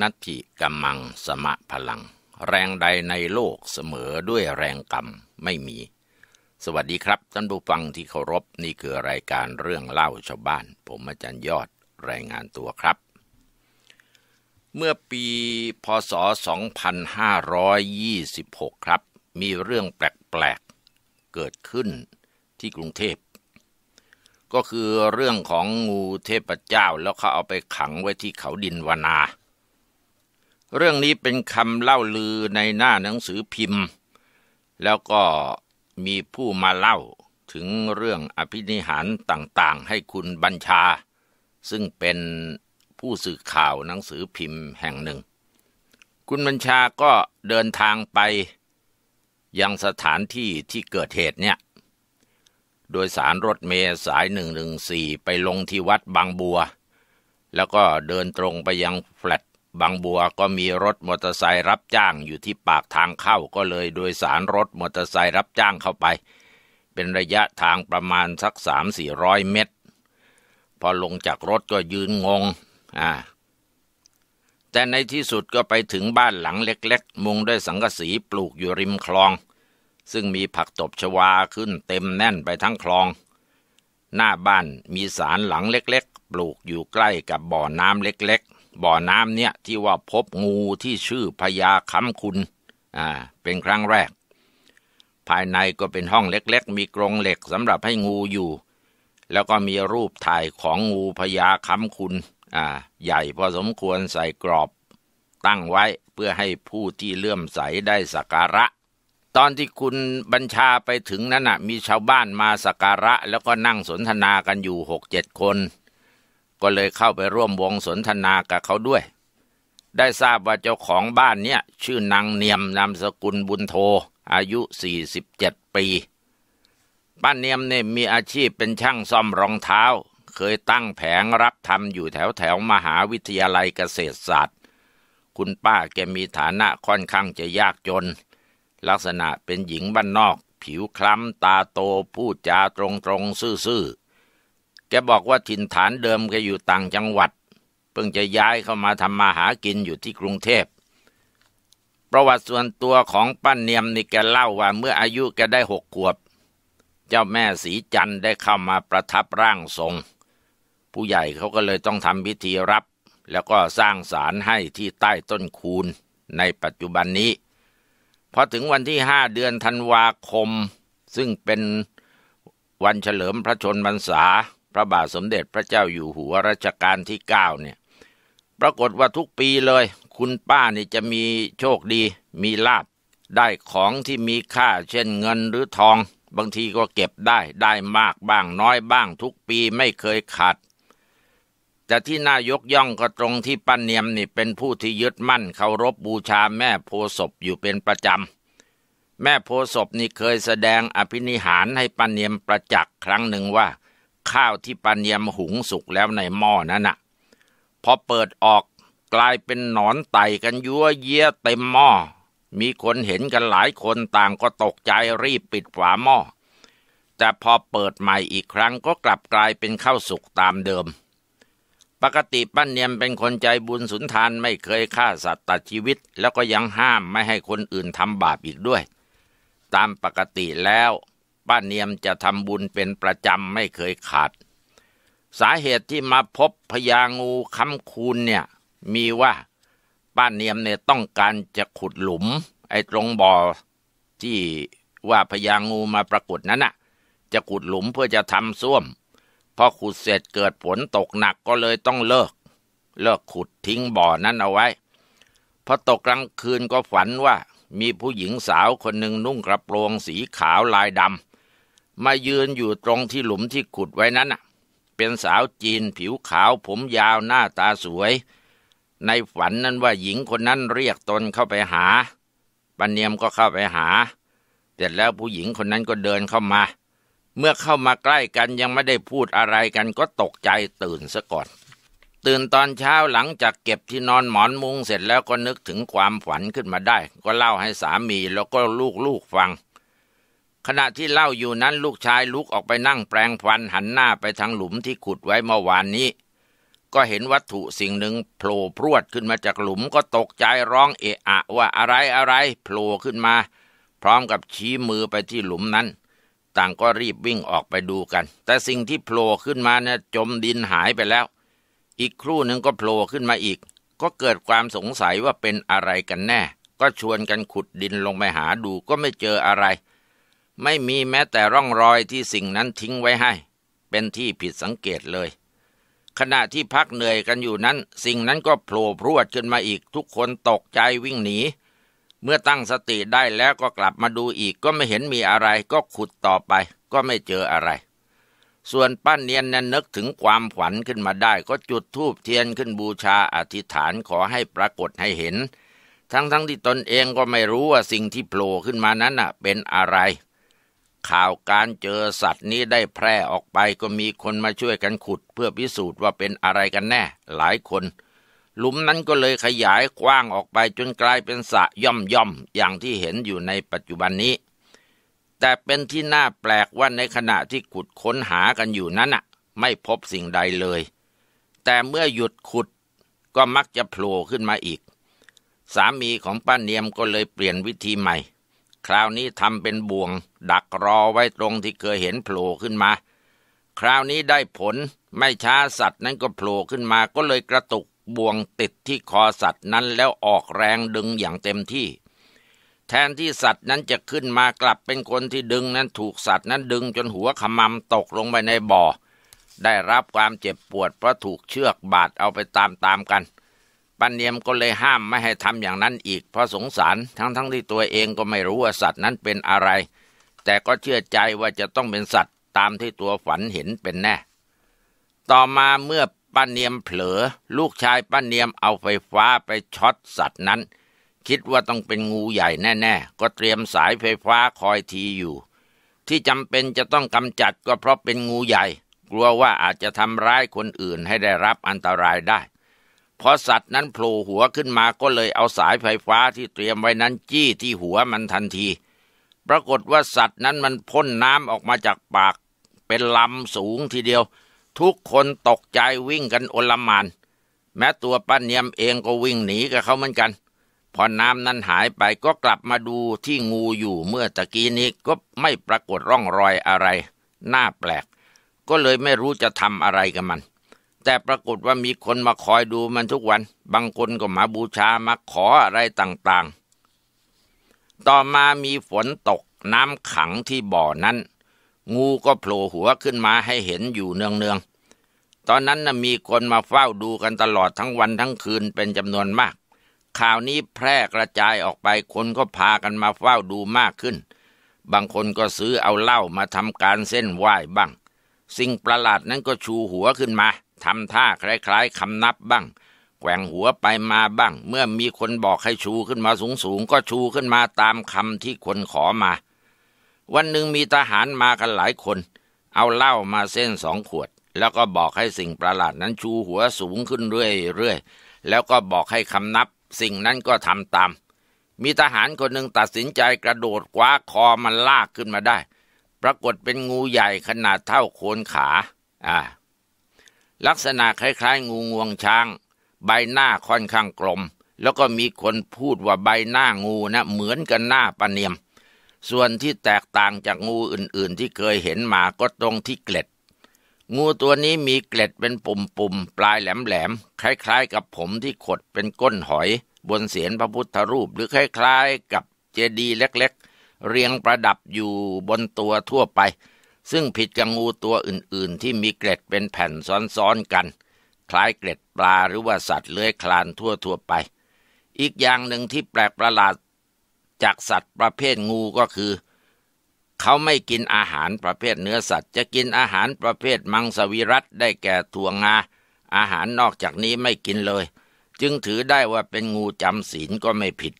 นัตถิกัมมังสมะพลัง แรงใดในโลกเสมอด้วยแรงกรรมไม่มี สวัสดีครับท่านผู้ฟังที่เคารพนี่คือรายการเรื่องเล่าชาวบ้าน ผมอาจารย์ยอดรายงานตัวครับ เมื่อปีพศ 2526 ครับ มีเรื่องแปลกๆ เกิดขึ้นที่กรุงเทพ ก็คือเรื่องของงูเทพเจ้า แล้วเขาเอาไปขังไว้ที่เขาดินวนาเรื่องนี้เป็นคำเล่าลือในหน้าหนังสือพิมพ์แล้วก็มีผู้มาเล่าถึงเรื่องอภินิหารต่างๆให้คุณบัญชา ซึ่งเป็นผู้สื่อข่าวหนังสือพิมพ์แห่งหนึ่ง คุณบัญชาก็เดินทางไปยังสถานที่ที่เกิดเหตุเนี่ยโดยสารรถเมล์สาย 114 ไปลงที่วัดบางบัวแล้วก็เดินตรงไปยังแฟลตบางบัวก็มีรถมอเตอร์ไซค์รับจ้างอยู่ที่ปากทางเข้าก็เลยโดยสารรถมอเตอร์ไซค์รับจ้างเข้าไป เป็นระยะทางประมาณสักสามสี่ร้อยเมตร พอลงจากรถก็ยืนงงอ่าแต่ในที่สุดก็ไปถึงบ้านหลังเล็กๆ มุงด้วยสังกะสีปลูกอยู่ริมคลอง ซึ่งมีผักตบชวาขึ้นเต็มแน่นไปทั้งคลอง หน้าบ้านมีสารหลังเล็กๆ ปลูกอยู่ใกล้กับบ่อน้ำเล็กบ่อน้ำเนี่ยที่ว่าพบงูที่ชื่อพญาค้ำคุณ อ่า เป็นครั้งแรก ภายในก็เป็นห้องเล็กๆ มีกรงเหล็กสำหรับให้งูอยู่ แล้วก็มีรูปถ่ายของงูพญาค้ำคุณ อ่า ใหญ่พอสมควรใส่กรอบตั้งไว้เพื่อให้ผู้ที่เลื่อมใสได้สักการะ ตอนที่คุณบัญชาไปถึงนั้นนะมีชาวบ้านมาสักการะ แล้วก็นั่งสนทนากันอยู่หกเจ็ดคนก็เลยเข้าไปร่วมวงสนทนากับเขาด้วย ได้ทราบว่าเจ้าของบ้านเนี่ย ชื่อนางเนียมนามสกุลบุญโท อายุ 47 ปี ป้านเนียมเนี่ยมีอาชีพเป็นช่างซ่อมรองเท้า เคยตั้งแผงรับทำอยู่แถวแถวมหาวิทยาลัยเกษตรศาสตร์ คุณป้าแกมีฐานะค่อนข้างจะยากจน ลักษณะเป็นหญิงบ้านนอก ผิวคล้ำตาโตพูดจาตรงๆซื่อๆแกบอกว่าถิ่นฐานเดิมแกอยู่ต่างจังหวัดเพิ่งจะย้ายเข้ามาทำมาหากินอยู่ที่กรุงเทพ ประวัติส่วนตัวของป้าเนียมนี่แกเล่าว่าเมื่ออายุแกได้หกขวบ เจ้าแม่สีจันได้เข้ามาประทับร่างทรง ผู้ใหญ่เขาก็เลยต้องทำพิธีรับ แล้วก็สร้างศาลให้ที่ใต้ต้นคูนในปัจจุบันนี้ พอถึงวันที่ห้าเดือนธันวาคม ซึ่งเป็นวันเฉลิมพระชนมพรรษาพระบาทสมเด็จพระเจ้าอยู่หัวรัชกาลที่เก้าเนี่ยปรากฏว่าทุกปีเลยคุณป้านี่จะมีโชคดีมีลาบได้ของที่มีค่าเช่นเงินหรือทอง บางทีก็เก็บได้ได้มากบ้างน้อยบ้างทุกปีไม่เคยขาดแต่ที่น่ายกย่องก็ตรงที่ป้าเนียมนี่เป็นผู้ที่ยึดมั่น เคารพบบูชาแม่โพศพอยู่เป็นประจำแม่โพศพนี่เคยแสดงอภินิหารให้ป้าเนียมประจักษ์ครั้งหนึ่งว่าข้าวที่ปันยมหุงสุกแล้วในหม้อนั้นอะ่ะพอเปิดออกกลายเป็นหนอนไต่กันยั่วเยี่ยเต็มหม้อมีคนเห็นกันหลายคนต่างก็ตกใจรีบปิดฝาหม้อ แต่พอเปิดใหม่อีกครั้งก็กลับกลายเป็นข้าวสุกตามเดิม ปกติป้าเนียมเป็นคนใจบุญสุนทานไม่เคยฆ่าสัตว์ตัดชีวิตแล้วก็ยังห้ามไม่ให้คนอื่นทำบาปอีกด้วย ตามปกติแล้วป้าเนียมจะทำบุญเป็นประจำไม่เคยขาด สาเหตุที่มาพบพญางูคำคูณเนี่ยมีว่าป้าเนียมเนี่ยต้องการจะขุดหลุม ไอ้ตรงบ่อที่ว่าพญางูมาปรากฏนั้นน่ะ จะขุดหลุมเพื่อจะทำส้วมพอขุดเสร็จเกิดฝนตกหนักก็เลยต้องเลิก เลิกขุดทิ้งบ่อนั้นเอาไว้พอตกกลางคืนก็ฝันว่ามีผู้หญิงสาวคนหนึ่งนุ่งกระโปรงสีขาวลายดำมายืนอยู่ตรงที่หลุมที่ขุดไว้นั้นเป็นสาวจีนผิวขาวผมยาวหน้าตาสวย ในฝันนั้นว่าหญิงคนนั้นเรียกตนเข้าไปหาปันเนียมก็เข้าไปหาเสร็จแล้วผู้หญิงคนนั้นก็เดินเข้ามา เมื่อเข้ามาใกล้กันยังไม่ได้พูดอะไรกันก็ตกใจตื่นซะก่อน ตื่นตอนเช้าหลังจากเก็บที่นอนหมอนมุงเสร็จแล้วก็นึกถึงความฝันขึ้นมาได้ ก็เล่าให้สามีแล้วก็ลูกๆฟังขณะที่เล่าอยู่นั้นลูกชายลุกออกไปนั่งแปลงฟันหันหน้าไปทางหลุมที่ขุดไว้เมื่อวานนี้ ก็เห็นวัตถุสิ่งหนึ่งโผล่พรวดขึ้นมาจากหลุม ก็ตกใจร้องเอะอะ ว่าอะไรอะไรโผล่ขึ้นมาพร้อมกับชี้มือไปที่หลุมนั้น ต่างก็รีบวิ่งออกไปดูกัน แต่สิ่งที่โผล่ขึ้นมาเนี่ยจมดินหายไปแล้ว อีกครู่หนึ่งก็โผล่ขึ้นมาอีก ก็เกิดความสงสัยว่าเป็นอะไรกันแน่ ก็ชวนกันขุดดินลงไปหาดูก็ไม่เจออะไรไม่มีแม้แต่ร่องรอยที่สิ่งนั้นทิ้งไว้ให้ เป็นที่ผิดสังเกตเลย ขณะที่พักเหนื่อยกันอยู่นั้น สิ่งนั้นก็โผล่พรวดขึ้นมาอีกทุกคนตกใจวิ่งหนี เมื่อตั้งสติได้แล้วก็กลับมาดูอีก ก็ไม่เห็นมีอะไร ก็ขุดต่อไปก็ไม่เจออะไร ส่วนป้านเนียนนั้นนึกถึงความวันขึ้นมาได้ ก็จุดธูปเทียนขึ้นบูชาอธิษฐานขอให้ปรากฏให้เห็น ทั้งๆทที่ตนเองก็ไม่รู้ว่าสิ่งที่โผล่ขึ้นมานั้นเป็นอะไรข่าวการเจอสัตว์นี้ได้แพร่ออกไปก็มีคนมาช่วยกันขุด เพื่อพิสูจน์ว่าเป็นอะไรกันแน่หลายคน หลุมนั้นก็เลยขยายกว้างออกไปจนกลายเป็นสะย่อมย่อมอย่างที่เห็นอยู่ในปัจจุบันนี้ แต่เป็นที่น่าแปลกว่าในขณะที่ขุดค้นหากันอยู่นั้นอ่ะ ไม่พบสิ่งใดเลย แต่เมื่อหยุดขุดก็มักจะโผล่ขึ้นมาอีก สามีของป้าเนียมก็เลยเปลี่ยนวิธีใหม่คราวนี้ทำเป็นบ่วงดักรอไว้ตรงที่เคยเห็นโผล่ขึ้นมา คราวนี้ได้ผลไม่ช้าสัตว์นั้นก็โผล่ขึ้นมาก็เลยกระตุกบ่วงติดที่คอสัตว์นั้นแล้วออกแรงดึงอย่างเต็มที่ แทนที่สัตว์นั้นจะขึ้นมากลับเป็นคนที่ดึงนั้นถูกสัตว์นั้นดึงจนหัวขมำตกลงไปในบ่อ ได้รับความเจ็บปวดเพราะถูกเชือกบาดเอาไปตามๆกันปันเนียมก็เลยห้ามไม่ให้ทำอย่างนั้นอีกเพราะสงสารทั้งทที่ตัวเองก็ไม่รู้ว่าสัตว์นั้นเป็นอะไร แต่ก็เชื่อใจว่าจะต้องเป็นสัตว์ตามที่ตัวฝันเห็นเป็นแน่ต่อมาเมื่อปันเนียมเผลอ ลูกชายปันเนียมเอาไฟฟ้าไปช็อตสัตว์นั้น คิดว่าต้องเป็นงูใหญ่แน่ๆก็เตรียมสายไฟฟ้าคอยทีอยู่ ที่จำเป็นจะต้องกำจัดก็เพราะเป็นงูใหญ่ กลัวว่าอาจจะทำร้ายคนอื่นให้ได้รับอันตรายได้พอสัตว์นั้นโผล่หัวขึ้นมาก็เลยเอาสายไฟฟ้าที่เตรียมไว้นั้นจี้ที่หัวมันทันที ปรากฏว่าสัตว์นั้นมันพ่นน้ำออกมาจากปากเป็นลำสูงทีเดียว ทุกคนตกใจวิ่งกันโอลมาน แม้ตัวป้าเนียมเองก็วิ่งหนีกับเขาเหมือนกันพอน้ำนั้นหายไปก็กลับมาดูที่งูอยู่เมื่อตะกี้นี้ก็ไม่ปรากฏร่องรอยอะไรน่าแปลก ก็เลยไม่รู้จะทำอะไรกับมันแต่ปรากฏว่ามีคนมาคอยดูมันทุกวัน บางคนก็มาบูชา มาขออะไรต่างๆ ต่อมามีฝนตกน้ำขังที่บ่อนั้น งูก็โผล่หัวขึ้นมาให้เห็นอยู่เนืองๆ ตอนนั้นนะมีคนมาเฝ้าดูกันตลอดทั้งวันทั้งคืนเป็นจำนวนมาก ข่าวนี้แพร่กระจายออกไปคนก็พากันมาเฝ้าดูมากขึ้น บางคนก็ซื้อเอาเหล้ามาทำการเส้นไหว้บ้าง สิ่งประหลาดนั้นก็ชูหัวขึ้นมาทำท่าคล้าย ๆคำนับบ้าง แกว่งหัวไปมาบ้าง เมื่อมีคนบอกให้ชูขึ้นมาสูงๆก็ชูขึ้นมาตามคำที่คนขอมา วันหนึ่งมีทหารมากันหลายคน เอาเหล้ามาเส้นสองขวด แล้วก็บอกให้สิ่งประหลาดนั้นชูหัวสูงขึ้นเรื่อยๆแล้วก็บอกให้คำนับ สิ่งนั้นก็ทำตาม มีทหารคนหนึ่งตัดสินใจกระโดดคว้าคอมันลากขึ้นมาได้ ปรากฏเป็นงูใหญ่ขนาดเท่าโคนขา อ่าลักษณะคล้ายๆ งูงวงช้าง ใบหน้าค่อนข้างกลม แล้วก็มีคนพูดว่าใบหน้างูนะเหมือนกันหน้าปะเนียม ส่วนที่แตกต่างจากงูอื่นๆที่เคยเห็นมาก็ตรงที่เกล็ด งูตัวนี้มีเกล็ดเป็นปุ่มๆปลายแหลมๆ คล้ายๆ กับผมที่ขดเป็นก้นหอยบนเศียรพระพุทธรูปหรือคล้าย ๆ กับเจดีย์เล็กๆเรียงประดับอยู่บนตัวทั่วไปซึ่งผิดกับงูตัวอื่นๆ ที่มีเกล็ดเป็นแผ่นซ้อนๆกัน คล้ายเกล็ดปลาหรือว่าสัตว์เลื้อยคลานทั่วๆไป อีกอย่างหนึ่งที่แปลกประหลาด จากสัตว์ประเภทงูก็คือ เขาไม่กินอาหารประเภทเนื้อสัตว์ จะกินอาหารประเภทมังสวิรัตได้แก่ถั่วงาอาหารนอกจากนี้ไม่กินเลย จึงถือได้ว่าเป็นงูจำศีลก็ไม่ผิด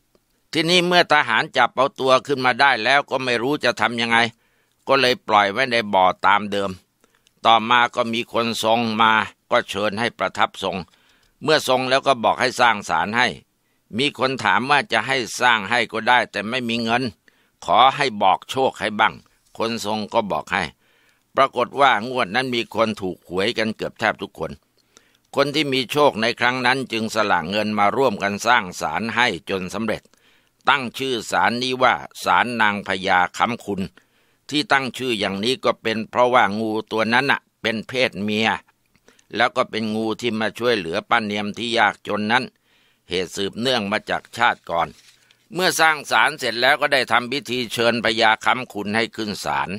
ที่นี่เมื่อทหารจับเอาตัวขึ้นมาได้แล้วก็ไม่รู้จะทำยังไงก็เลยปล่อยไว้ในบ่อตามเดิม ต่อมาก็มีคนทรงมา ก็เชิญให้ประทับทรง เมื่อทรงแล้วก็บอกให้สร้างศาลให้ มีคนถามว่าจะให้สร้างให้ก็ได้แต่ไม่มีเงิน ขอให้บอกโชคให้บ้าง คนทรงก็บอกให้ ปรากฏว่างวดนั้นมีคนถูกหวยกันเกือบแทบทุกคน คนที่มีโชคในครั้งนั้นจึงสละเงินมาร่วมกันสร้างศาลให้จนสำเร็จ ตั้งชื่อศาลนี้ว่าศาลนางพญาคำคุณที่ตั้งชื่ออย่างนี้ก็เป็นเพราะว่างูตัวนั้นน่ะ เป็นเพศเมีย แล้วก็เป็นงูที่มาช่วยเหลือป้าเนียมที่ยากจนนั้น เหตุสืบเนื่องมาจากชาติก่อน เมื่อสร้างศาลเสร็จแล้วก็ได้ทำพิธีเชิญพญาคำขุนให้ขึ้นศาล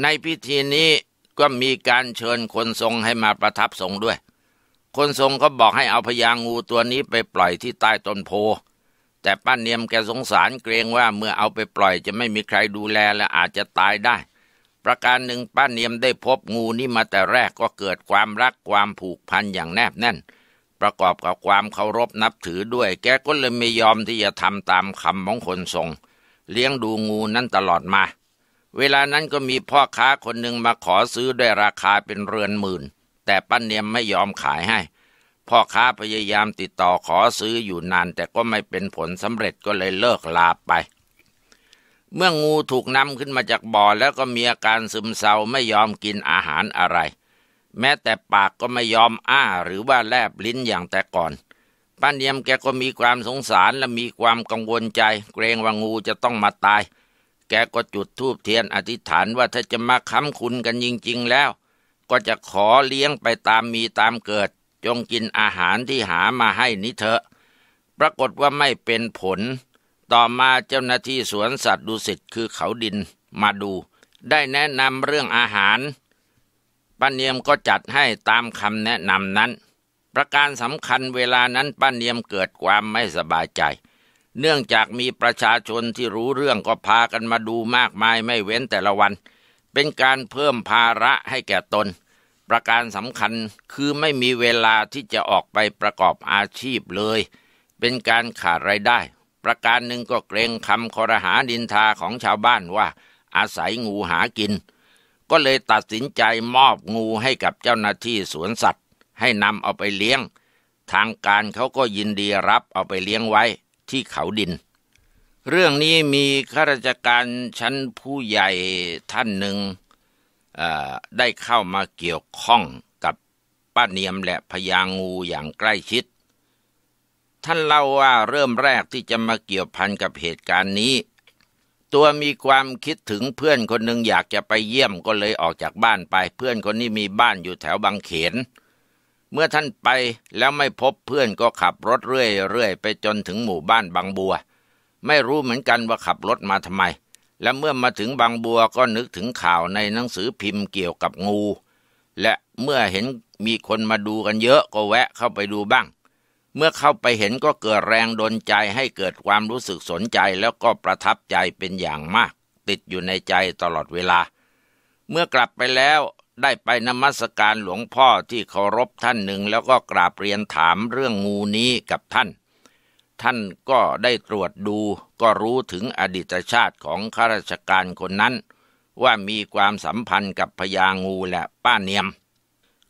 ในพิธีนี้ก็มีการเชิญคนทรงให้มาประทับทรงด้วย คนทรงก็บอกให้เอาพญางูตัวนี้ไปปล่อยที่ใต้ต้นโพแต่ป้าเนียมแกสงสารเกรงว่าเมื่อเอาไปปล่อยจะไม่มีใครดูแลและอาจจะตายได้ ประการหนึ่งป้าเนียมได้พบงูนี่มาแต่แรกก็เกิดความรักความผูกพันอย่างแนบแน่น ประกอบกับความเคารพนับถือด้วยแกก็เลยไม่ยอมที่จะทำตามคำของคนทรงเลี้ยงดูงูนั้นตลอดมา เวลานั้นก็มีพ่อค้าคนหนึ่งมาขอซื้อด้วยราคาเป็นเรือนหมื่น แต่ป้าเนียมไม่ยอมขายให้พ่อค้าพยายามติดต่อขอซื้ออยู่นานแต่ก็ไม่เป็นผลสำเร็จก็เลยเลิกลาไป เมื่องูถูกนำขึ้นมาจากบ่อแล้วก็มีอาการซึมเศร้าไม่ยอมกินอาหารอะไร แม้แต่ปากก็ไม่ยอมอ้าหรือว่าแลบลิ้นอย่างแต่ก่อนป้าเนียมแกก็มีความสงสารและมีความกังวลใจเกรงว่างูจะต้องมาตาย แกก็จุดธูปเทียนอธิษฐานว่าถ้าจะมาค้ำคุณกันจริงๆแล้ว ก็จะขอเลี้ยงไปตามมีตามเกิดจงกินอาหารที่หามาให้นี้เถอะ ปรากฏว่าไม่เป็นผล ต่อมาเจ้าหน้าที่สวนสัตว์ดุสิตคือเขาดินมาดู ได้แนะนำเรื่องอาหาร ป้าเนียมก็จัดให้ตามคำแนะนำนั้น ประการสำคัญเวลานั้นป้าเนียมเกิดความไม่สบายใจ เนื่องจากมีประชาชนที่รู้เรื่องก็พากันมาดูมากมายไม่เว้นแต่ละวัน เป็นการเพิ่มภาระให้แก่ตนประการสำคัญคือไม่มีเวลาที่จะออกไปประกอบอาชีพเลย เป็นการขาดรายได้ ประการหนึ่งก็เกรงคำคอรหาดินทาของชาวบ้านว่า อาศัยงูหากิน ก็เลยตัดสินใจมอบงูให้กับเจ้าหน้าที่สวนสัตว์ให้นำเอาไปเลี้ยง ทางการเขาก็ยินดีรับเอาไปเลี้ยงไว้ที่เขาดิน เรื่องนี้มีข้าราชการชั้นผู้ใหญ่ท่านหนึ่งได้เข้ามาเกี่ยวข้องกับป้าเนียมและพญางูอย่างใกล้ชิด ท่านเล่าว่าเริ่มแรกที่จะมาเกี่ยวพันกับเหตุการณ์นี้ ตัวมีความคิดถึงเพื่อนคนหนึ่งอยากจะไปเยี่ยมก็เลยออกจากบ้านไป เพื่อนคนนี้มีบ้านอยู่แถวบางเขน เมื่อท่านไปแล้วไม่พบเพื่อนก็ขับรถเรื่อยๆไปจนถึงหมู่บ้านบางบัว ไม่รู้เหมือนกันว่าขับรถมาทำไมและเมื่อมาถึงบางบัวก็นึกถึงข่าวในหนังสือพิมพ์เกี่ยวกับงู และเมื่อเห็นมีคนมาดูกันเยอะก็แวะเข้าไปดูบ้าง เมื่อเข้าไปเห็นก็เกิดแรงดนใจให้เกิดความรู้สึกสนใจ แล้วก็ประทับใจเป็นอย่างมากติดอยู่ในใจตลอดเวลา เมื่อกลับไปแล้วได้ไปนมัสการหลวงพ่อที่เคารพท่านหนึ่ง แล้วก็กราบเรียนถามเรื่องงูนี้กับท่าน ท่านก็ได้ตรวจดูก็รู้ถึงอดีตชาติของข้าราชการคนนั้นว่ามีความสัมพันธ์กับพญางูและป้าเนียม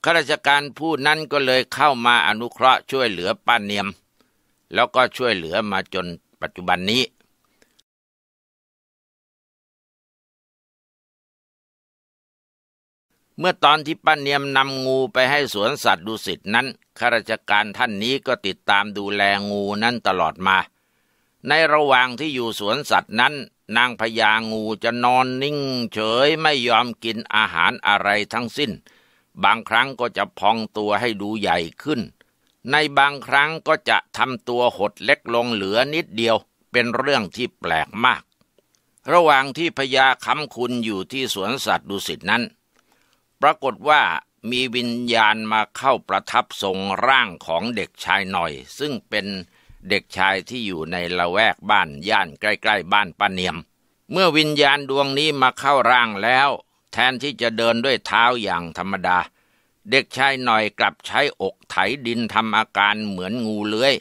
ข้าราชการผู้นั้นก็เลยเข้ามาอนุเคราะห์ช่วยเหลือป้าเนียม แล้วก็ช่วยเหลือมาจนปัจจุบันนี้ เมื่อตอนที่ป้าเนียมนำงูไปให้สวนสัตว์ดุสิตนั้นข้าราชการท่านนี้ก็ติดตามดูแลงูนั้นตลอดมาในระหว่างที่อยู่สวนสัตว์นั้น นางพญางูจะนอนนิ่งเฉยไม่ยอมกินอาหารอะไรทั้งสิ้น บางครั้งก็จะพองตัวให้ดูใหญ่ขึ้น ในบางครั้งก็จะทำตัวหดเล็กลงเหลือนิดเดียวเป็นเรื่องที่แปลกมาก ระหว่างที่พญาคำคุณอยู่ที่สวนสัตว์ดุสิตนั้น ปรากฏว่ามีวิญญาณมาเข้าประทับทรงร่างของเด็กชายหน่อย ซึ่งเป็นเด็กชายที่อยู่ในละแวกบ้านย่านใกล้ ๆ บ้านป้าเนียม เมื่อวิญญาณดวงนี้มาเข้าร่างแล้วแทนที่จะเดินด้วยเท้าอย่างธรรมดา เด็กชายหน่อยกลับใช้อกไถดินทำอาการเหมือนงูเลื้อย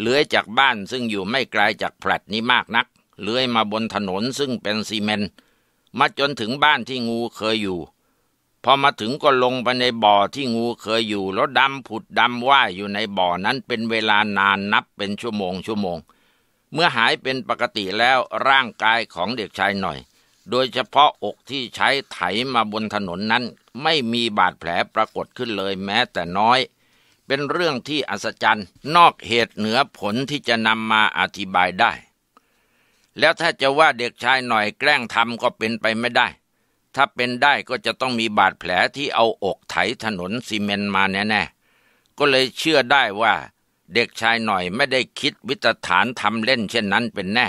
เลื้อยจากบ้านซึ่งอยู่ไม่ไกลจากแผลดนี้มากนักเลื้อยมาบนถนนซึ่งเป็นซีเมนต์มาจนถึงบ้านที่งูเคยอยู่พอมาถึงก็ลงไปในบ่อที่งูเคยอยู่แล้วดำผุดดำว่ายอยู่ในบ่อนั้นเป็นเวลานานนับเป็นชั่วโมงชั่วโมง เมื่อหายเป็นปกติแล้วร่างกายของเด็กชายหน่อย โดยเฉพาะอกที่ใช้ไถมาบนถนนนั้น ไม่มีบาดแผลปรากฏขึ้นเลยแม้แต่น้อย เป็นเรื่องที่อัศจรรย์นอกเหตุเหนือผลที่จะนำมาอธิบายได้ แล้วถ้าจะว่าเด็กชายหน่อยแกล้งทำก็เป็นไปไม่ได้ถ้าเป็นได้ก็จะต้องมีบาดแผลที่เอาอกไถถนนซีเมนมาแน่ๆก็เลยเชื่อได้ว่าเด็กชายหน่อยไม่ได้คิดวิตฐานทำเล่นเช่นนั้นเป็นแน่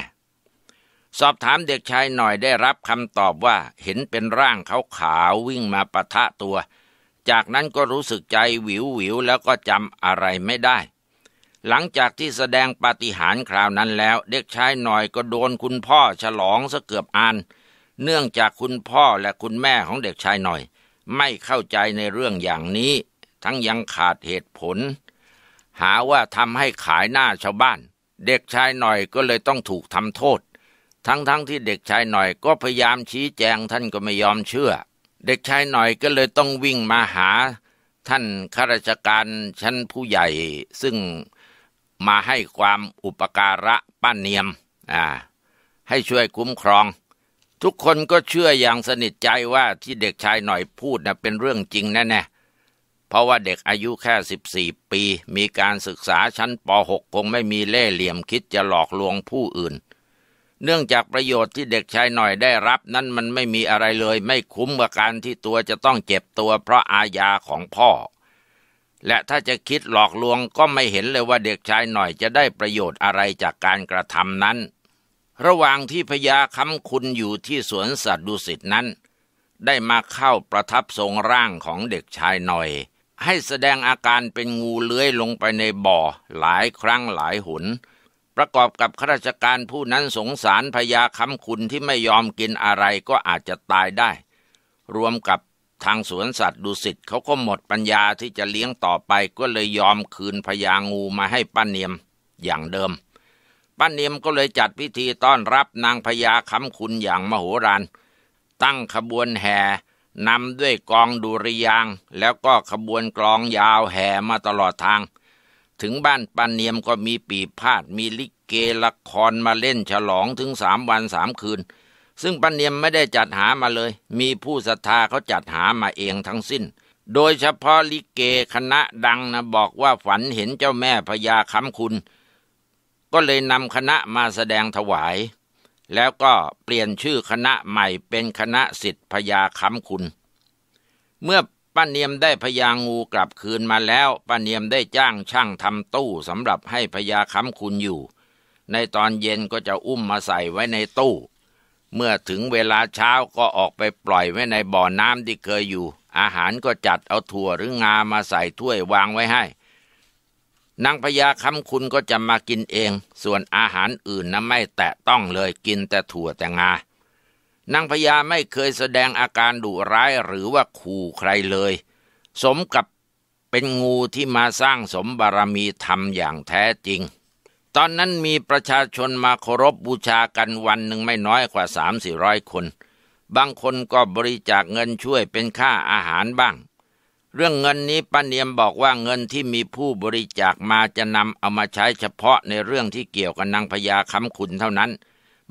สอบถามเด็กชายหน่อยได้รับคำตอบว่าเห็นเป็นร่างเขาขาววิ่งมาปะทะตัว จากนั้นก็รู้สึกใจวิวหวิวแล้วก็จำอะไรไม่ได้ หลังจากที่แสดงปาฏิหาริย์คราวนั้นแล้ว เด็กชายหน่อยก็โดนคุณพ่อฉลองซะเกือบอานเนื่องจากคุณพ่อและคุณแม่ของเด็กชายหน่อย ไม่เข้าใจในเรื่องอย่างนี้ ทั้งยังขาดเหตุผล หาว่าทำให้ขายหน้าชาวบ้าน เด็กชายหน่อยก็เลยต้องถูกทำโทษ ทั้งๆทที่เด็กชายหน่อยก็พยายามชี้แจงท่านก็ไม่ยอมเชื่อ เด็กชายหน่อยก็เลยต้องวิ่งมาหา ท่านข้าราชการชั้นผู้ใหญ่ ซึ่งมาให้ความอุปการะ ป้าเนียมอ่า ให้ช่วยคุ้มครองทุกคนก็เชื่ออย่างสนิทใจว่าที่เด็กชายหน่อยพูดนะเป็นเรื่องจริงแน่ๆ เพราะว่าเด็กอายุแค่ 14 ปี มีการศึกษาชั้นป .6 คงไม่มีเล่เหลี่ยมคิดจะหลอกลวงผู้อื่น เนื่องจากประโยชน์ที่เด็กชายหน่อยได้รับนั้นมันไม่มีอะไรเลย ไม่คุ้มกับการที่ตัวจะต้องเจ็บตัวเพราะอาญาของพ่อ และถ้าจะคิดหลอกลวงก็ไม่เห็นเลยว่าเด็กชายหน่อยจะได้ประโยชน์อะไรจากการกระทำนั้นระหว่างที่พญาคำคุณอยู่ที่สวนสัตว์ดุสิตนั้น ได้มาเข้าประทับทรงร่างของเด็กชายหน่อย ให้แสดงอาการเป็นงูเลื้อยลงไปในบ่อหลายครั้งหลายหนประกอบกับข้าราชการผู้นั้นสงสารพญาคำคุณที่ไม่ยอมกินอะไรก็อาจจะตายได้ รวมกับทางสวนสัตว์ดุสิตเขาก็หมดปัญญาที่จะเลี้ยงต่อไปก็เลยยอมคืนพญางูมาให้ป้าเนียมอย่างเดิมป้านิมก็เลยจัดพิธีต้อนรับนางพญาคำคุณอย่างมโหฬารตั้งขบวนแห่นำด้วยกองดุริยาง แล้วก็ขบวนกลองยาวแห่มาตลอดทาง ถึงบ้านป้าเนียมก็มีปีพาดมีลิเกละครมาเล่นฉลองถึงสามวันสามคืน ซึ่งป้าเนียมไม่ได้จัดหามาเลย มีผู้ศรัทธาเขาจัดหามาเองทั้งสิ้น โดยเฉพาะลิเกคณะดังนะบอกว่าฝันเห็นเจ้าแม่พญาคำคุณก็เลยนำคณะมาแสดงถวาย แล้วก็เปลี่ยนชื่อคณะใหม่เป็นคณะสิทธิพยาคำคุณ เมื่อป้าเนียมได้พยางูกลับคืนมาแล้วป้าเนียมได้จ้างช่างทำตู้สำหรับให้พยาคำคุณอยู่ ในตอนเย็นก็จะอุ้มมาใส่ไว้ในตู้ เมื่อถึงเวลาเช้าก็ออกไปปล่อยไว้ในบ่อน้ำที่เคยอยู่ อาหารก็จัดเอาถั่วหรืองามาใส่ถ้วยวางไว้ให้นางพญาคำคุณก็จะมากินเอง ส่วนอาหารอื่นนะไม่แตะต้องเลยกินแต่ถั่วแต่งา นางพญาไม่เคยแสดงอาการดุร้ายหรือว่าขู่ใครเลย สมกับเป็นงูที่มาสร้างสมบารมีธรรมอย่างแท้จริง ตอนนั้นมีประชาชนมาเคารพบบูชากันวันหนึ่งไม่น้อยกว่าสามสี่ร้อยคน บางคนก็บริจาคเงินช่วยเป็นค่าอาหารบ้างเรื่องเงินนี้ป้าเนียมบอกว่าเงินที่มีผู้บริจาคมาจะนำเอามาใช้เฉพาะในเรื่องที่เกี่ยวกับนางพญาคำขุนเท่านั้น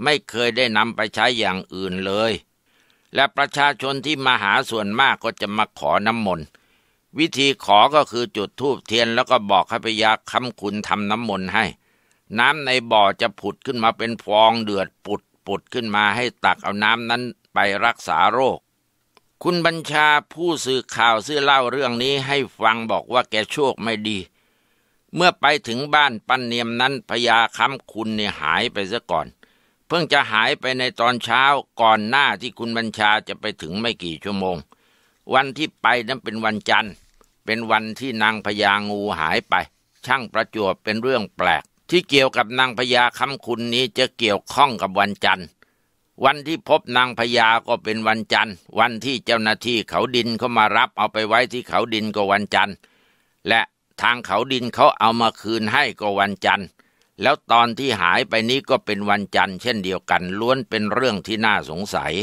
ไม่เคยได้นำไปใช้อย่างอื่นเลย และประชาชนที่มาหาส่วนมากก็จะมาขอน้ำมนต์วิธีขอก็คือจุดธูปเทียนแล้วก็บอกให้พญาคำขุนทำน้ำมนต์ให้ น้ำในบ่อจะผุดขึ้นมาเป็นฟองเดือดปุดปุดขึ้นมาให้ตักเอาน้ำนั้นไปรักษาโรคคุณบัญชาผู้สื่อข่าวซื้อเล่าเรื่องนี้ให้ฟังบอกว่าแกโชคไม่ดี เมื่อไปถึงบ้านปันเนียมนั้นพญาคำคุณเนี่ยหายไปซะก่อน เพิ่งจะหายไปในตอนเช้าก่อนหน้าที่คุณบัญชาจะไปถึงไม่กี่ชั่วโมง วันที่ไปนั้นเป็นวันจันทร์ เป็นวันที่นางพญางูหายไป ช่างประจวบเป็นเรื่องแปลก ที่เกี่ยวกับนางพญาคำคุณนี้จะเกี่ยวข้องกับวันจันทร์วันที่พบนางพญาก็เป็นวันจันทร์ วันที่เจ้าหน้าที่เขาดินเขามารับเอาไปไว้ที่เขาดินก็วันจันทร์และทางเขาดินเขาเอามาคืนให้ก็วันจันทร์แล้วตอนที่หายไปนี้ก็เป็นวันจันทร์เช่นเดียวกันล้วนเป็นเรื่องที่น่าสงสัย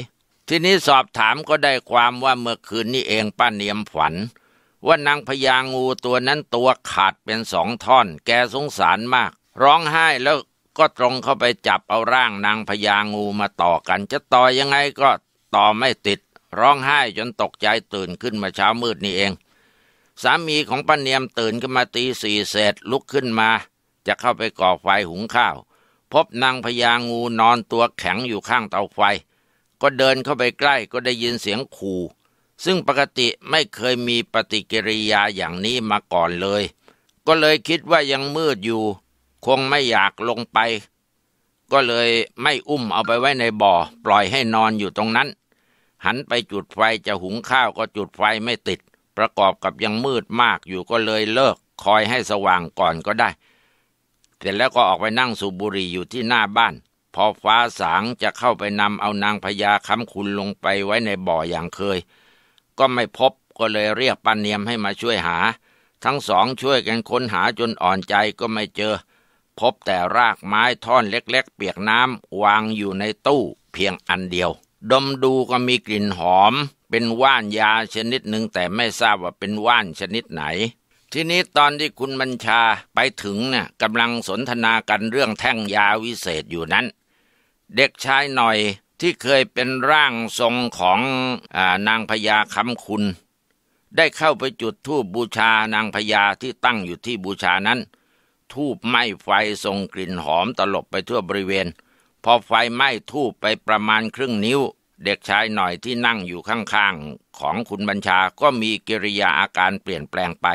ทีนี้สอบถามก็ได้ความว่าเมื่อคืนนี้เองป้าเนียมฝัน ว่านางพญางูตัวนั้นตัวขาดเป็นสองท่อน แกสงสารมาก ร้องไห้แล้วก็ตรงเข้าไปจับเอาร่างนางพญางูมาต่อกัน จะต่อยังไงก็ต่อไม่ติด ร้องไห้จนตกใจตื่นขึ้นมาเช้ามืดนี่เอง สามีของป้าเนียมตื่นขึ้นมาตีสี่เศษลุกขึ้นมา จะเข้าไปก่อไฟหุงข้าว พบนางพญางูนอนตัวแข็งอยู่ข้างเตาไฟ ก็เดินเข้าไปใกล้ก็ได้ยินเสียงขู่ ซึ่งปกติไม่เคยมีปฏิกิริยาอย่างนี้มาก่อนเลย ก็เลยคิดว่ายังมืดอยู่คงไม่อยากลงไป ก็เลยไม่อุ้มเอาไปไว้ในบ่อ ปล่อยให้นอนอยู่ตรงนั้น หันไปจุดไฟจะหุงข้าวก็จุดไฟไม่ติด ประกอบกับยังมืดมากอยู่ก็เลยเลิกคอยให้สว่างก่อนก็ได้เสร็จแล้วก็ออกไปนั่งสูบบุหรี่อยู่ที่หน้าบ้าน พอฟ้าสางจะเข้าไปนำเอานางพญาค้ำคุณลงไปไว้ในบ่ออย่างเคย ก็ไม่พบก็เลยเรียกปันเนียมให้มาช่วยหา ทั้งสองช่วยกันค้นหาจนอ่อนใจก็ไม่เจอพบแต่รากไม้ท่อนเล็ก ๆ เปียกน้ำวางอยู่ในตู้เพียงอันเดียว ดมดูก็มีกลิ่นหอม เป็นว่านยาชนิดหนึ่ง แต่ไม่ทราบว่าเป็นว่านชนิดไหน ทีนี้ตอนที่คุณบัญชาไปถึงเนี่ยกำลังสนทนากันเรื่องแท่งยาวิเศษอยู่นั้น เด็กชายหน่อยที่เคยเป็นร่างทรงของอนางพญาคำคุณ ได้เข้าไปจุดธูปบูชานางพญาที่ตั้งอยู่ที่บูชานั้นทูบไหม้ไฟส่งกลิ่นหอมตลบไปทั่วบริเวณ พอไฟไหม้ทูบไปประมาณครึ่งนิ้ว เด็กชายหน่อยที่นั่งอยู่ข้างๆ ของคุณบัญชาก็มีกิริยาอาการเปลี่ยนแปลงไป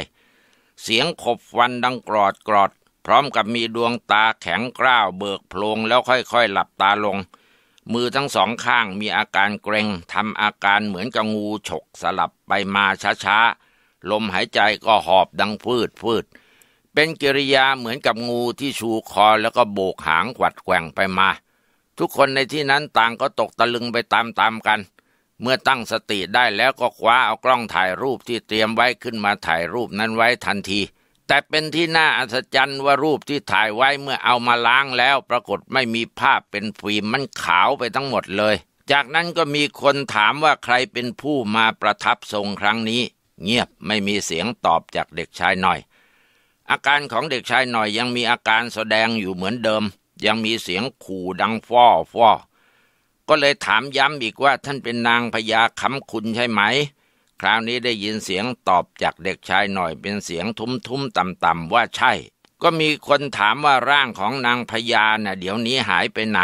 เสียงขบฟันดังกรอดกรอดพร้อมกับมีดวงตาแข็งกร้าวเบิกโพลงแล้วค่อยๆ หลับตาลง มือทั้งสองข้างมีอาการเกรง็งทำอาการเหมือนกับงูฉกสลับไปมาช้าๆลมหายใจก็หอบดังฟืดฟืดดเป็นกิริยาเหมือนกับงูที่ชูคอแล้วก็โบกหางขวัดแกว่งไปมา ทุกคนในที่นั้นต่างก็ตกตะลึงไปตามๆกัน เมื่อตั้งสติได้แล้วก็คว้าเอากล้องถ่ายรูปที่เตรียมไว้ขึ้นมาถ่ายรูปนั้นไว้ทันที แต่เป็นที่น่าอัศจรรย์ว่ารูปที่ถ่ายไว้เมื่อเอามาล้างแล้วปรากฏไม่มีภาพเป็นฟิล์มมันขาวไปทั้งหมดเลย จากนั้นก็มีคนถามว่าใครเป็นผู้มาประทับทรงครั้งนี้ เงียบไม่มีเสียงตอบจากเด็กชายหน่อยอาการของเด็กชายหน่อยยังมีอาการแสดงอยู่เหมือนเดิม ยังมีเสียงขู่ดังฟ้อฟ้อก็เลยถามย้ำอีกว่าท่านเป็นนางพญาคำคุณใช่ไหม คราวนี้ได้ยินเสียงตอบจากเด็กชายหน่อย เป็นเสียงทุ้มทุมต่ำต่ำว่าใช่ ก็มีคนถามว่าร่างของนางพญาเน่ะเดี๋ยวนี้หายไปไหน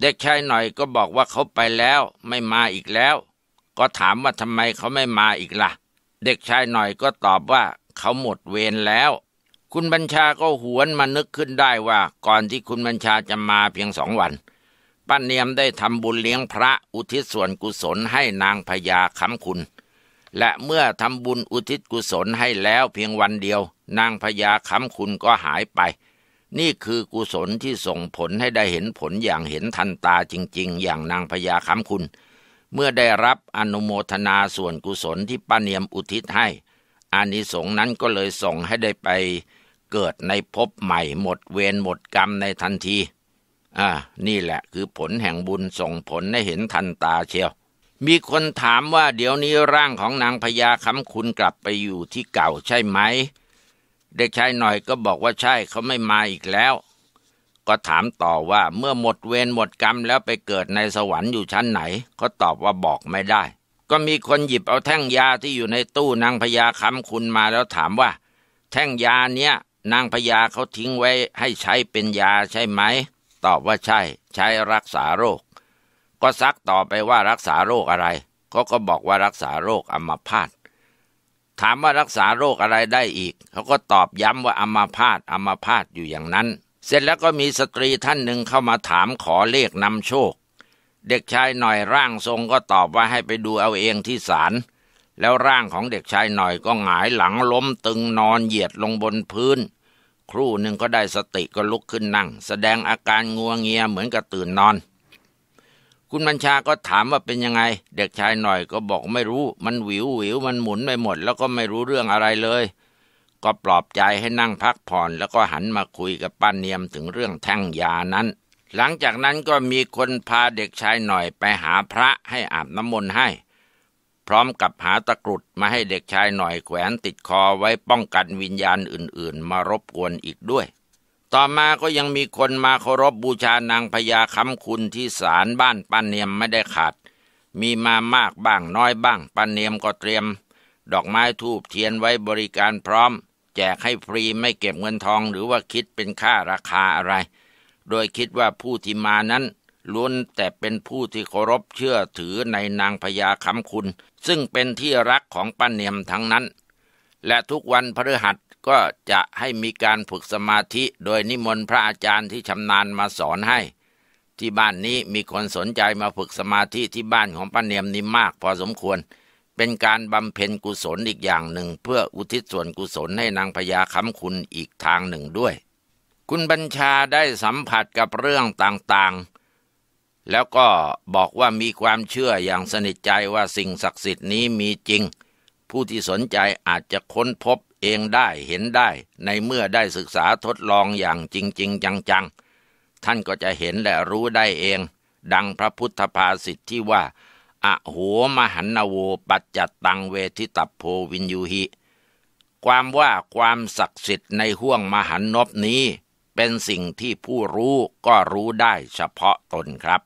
เด็กชายหน่อยก็บอกว่าเขาไปแล้ว ไม่มาอีกแล้ว ก็ถามว่าทำไมเขาไม่มาอีกละ่ะ เด็กชายหน่อยก็ตอบว่า เขาหมดเวรแล้วคุณบัญชาก็หวนมานึกขึ้นได้ว่าก่อนที่คุณบัญชาจะมาเพียงสองวันป้าเนียมได้ทำบุญเลี้ยงพระอุทิศส่วนกุศลให้นางพญาคำคุณ และเมื่อทำบุญอุทิศกุศลให้แล้วเพียงวันเดียว นางพญาคำคุณก็หายไป นี่คือกุศลที่ส่งผลให้ได้เห็นผลอย่างเห็นทันตาจริง ๆ อย่างนางพญาคำคุณ เมื่อได้รับอนุโมทนาส่วนกุศลที่ป้าเนียมอุทิศให้อานิสงส์นั้นก็เลยส่งให้ได้ไปเกิดในภพใหม่หมดเวรหมดกรรมในทันที อ่า นี่แหละคือผลแห่งบุญส่งผลให้เห็นทันตาเชียว มีคนถามว่าเดี๋ยวนี้ร่างของนางพญาค้ำคุณกลับไปอยู่ที่เก่าใช่ไหมเด็กชายหน่อยก็บอกว่าใช่เขาไม่มาอีกแล้ว ก็ถามต่อว่าเมื่อหมดเวรหมดกรรมแล้วไปเกิดในสวรรค์อยู่ชั้นไหนเขาตอบว่าบอกไม่ได้ ก็มีคนหยิบเอาแท่งยาที่อยู่ในตู้นางพญาคำคุณมาแล้วถามว่า แท่งยาเนี้ยนางพญาเขาทิ้งไว้ให้ใช้เป็นยาใช่ไหม ตอบว่าใช่ ใช้รักษาโรค ก็ซักต่อไปว่ารักษาโรคอะไรเขาก็บอกว่ารักษาโรคอัมพาตถามว่ารักษาโรคอะไรได้อีกเขาก็ตอบย้ำว่าอัมพาตอัมพาตอยู่อย่างนั้น เสร็จแล้วก็มีสตรีท่านหนึ่งเข้ามาถามขอเลขนำโชค เด็กชายหน่อยร่างทรง ก็ตอบว่าให้ไปดูเอาเองที่ศาลแล้วร่างของเด็กชายหน่อยก็หงายหลังล้มตึงนอนเหยียดลงบนพื้น ครู่หนึ่งก็ได้สติก็ลุกขึ้นนั่ง แสดงอาการงัวงเงียเหมือนกับตื่นนอน คุณบัญชาก็ถามว่าเป็นยังไง เด็กชายหน่อยก็บอกไม่รู้ มันหวิวหวิวมันหมุนไปหมด แล้วก็ไม่รู้เรื่องอะไรเลย ก็ปลอบใจให้นั่งพักผ่อน แล้วก็หันมาคุยกับป้าเนียมถึงเรื่องแท่งยานั้น หลังจากนั้นก็มีคนพาเด็กชายหน่อยไปหาพระให้อาบน้ำมนต์ให้พร้อมกับหาตะกรุดมาให้เด็กชายหน่อยแขวนติดคอไว้ป้องกันวิญญาณอื่น ๆ มารบกวนอีกด้วย ต่อมาก็ยังมีคนมาเคารพบบูชานางพญาคำคุณที่ศาลบ้านป้านเนียมไม่ได้ขาด มีมามากบ้างน้อยบ้างป้านเนียมก็เตรียม ดอกไม้ทูบเทียนไว้บริการพร้อม แจกให้ฟรีไม่เก็บเงินทองหรือว่าคิดเป็นค่าราคาอะไร โดยคิดว่าผู้ที่มานั้นล้วนแต่เป็นผู้ที่เคารพเชื่อถือในนางพญาคำคุณ ซึ่งเป็นที่รักของป้าเนียมทั้งนั้น และทุกวันพฤหัสก็จะให้มีการฝึกสมาธิโดยนิมนต์พระอาจารย์ที่ชำนาญมาสอนให้ ที่บ้านนี้มีคนสนใจมาฝึกสมาธิที่บ้านของป้าเนียมนี่มากพอสมควร เป็นการบำเพ็ญกุศลอีกอย่างหนึ่ง เพื่ออุทิศส่วนกุศลให้นางพญาคำคุณอีกทางหนึ่งด้วย คุณบัญชาได้สัมผัสกับเรื่องต่างๆแล้วก็บอกว่ามีความเชื่ออย่างสนิทใจว่าสิ่งศักดิ์สิทธิ์นี้มีจริง ผู้ที่สนใจอาจจะค้นพบเองได้เห็นได้ในเมื่อได้ศึกษาทดลองอย่างจริงจริงจังๆ ท่านก็จะเห็นและรู้ได้เอง ดังพระพุทธภาษิตที่ว่า อะโหมหันนโวปัจจัตตังเวทิตัพโพวินยูหิ ความว่าความศักดิ์สิทธิ์ในห่วงมหันนบนี้เป็นสิ่งที่ผู้รู้ก็รู้ได้เฉพาะตนครับ